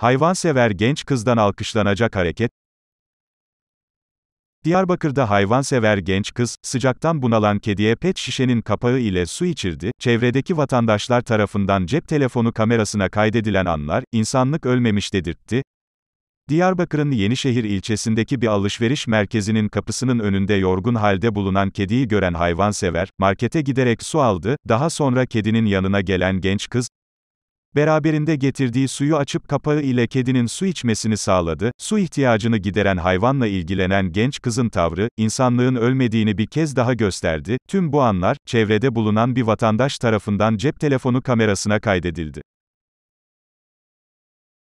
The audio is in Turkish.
Hayvansever genç kızdan alkışlanacak hareket. Diyarbakır'da hayvansever genç kız, sıcaktan bunalan kediye pet şişenin kapağı ile su içirdi, çevredeki vatandaşlar tarafından cep telefonu kamerasına kaydedilen anlar, insanlık ölmemiş dedirtti. Diyarbakır'ın Yenişehir ilçesindeki bir alışveriş merkezinin kapısının önünde yorgun halde bulunan kediyi gören hayvansever, markete giderek su aldı, daha sonra kedinin yanına gelen genç kız, Beraberinde getirdiği suyu açıp kapağı ile kedinin su içmesini sağladı. Su ihtiyacını gideren hayvanla ilgilenen genç kızın tavrı, insanlığın ölmediğini bir kez daha gösterdi. Tüm bu anlar, çevrede bulunan bir vatandaş tarafından cep telefonu kamerasına kaydedildi.